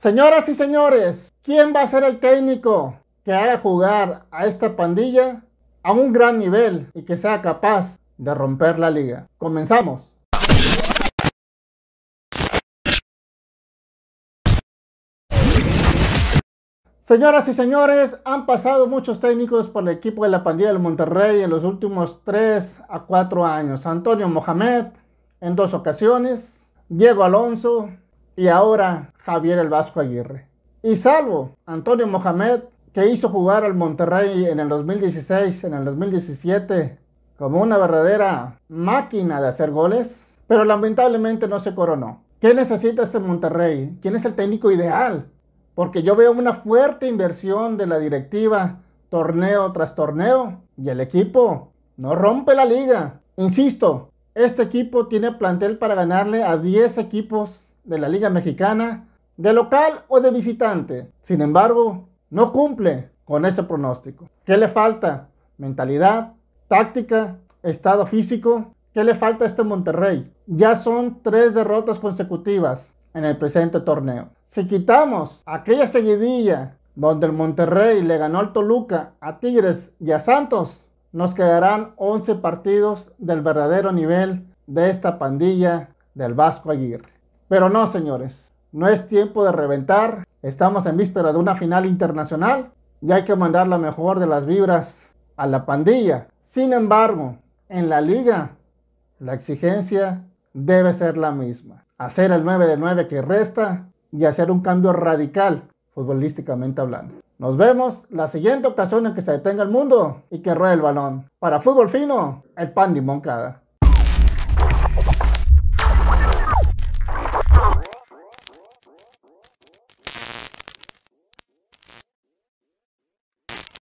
Señoras y señores, ¿quién va a ser el técnico que haga jugar a esta pandilla a un gran nivel y que sea capaz de romper la liga? Comenzamos. Señoras y señores, han pasado muchos técnicos por el equipo de la pandilla del Monterrey en los últimos 3 a 4 años. Antonio Mohamed en dos ocasiones, Diego Alonso y ahora Javier el Vasco Aguirre. Y salvo Antonio Mohamed, que hizo jugar al Monterrey en el 2016, en el 2017, como una verdadera máquina de hacer goles, pero lamentablemente no se coronó. ¿Qué necesita este Monterrey? ¿Quién es el técnico ideal? Porque yo veo una fuerte inversión de la directiva torneo tras torneo y el equipo no rompe la liga. Insisto, este equipo tiene plantel para ganarle a 10 equipos de la Liga Mexicana, de local o de visitante. Sin embargo, no cumple con ese pronóstico. ¿Qué le falta? Mentalidad, táctica, estado físico. ¿Qué le falta a este Monterrey? Ya son tres derrotas consecutivas en el presente torneo. Si quitamos aquella seguidilla donde el Monterrey le ganó al Toluca, a Tigres y a Santos, nos quedarán 11 partidos del verdadero nivel de esta pandilla del Vasco Aguirre. Pero no, señores, no es tiempo de reventar. Estamos en víspera de una final internacional y hay que mandar la mejor de las vibras a la pandilla. Sin embargo, en la liga, la exigencia debe ser la misma. Hacer el 9 de 9 que resta y hacer un cambio radical futbolísticamente hablando. Nos vemos la siguiente ocasión en que se detenga el mundo y que ruede el balón. Para Fútbol Fino, el Pan Moncada.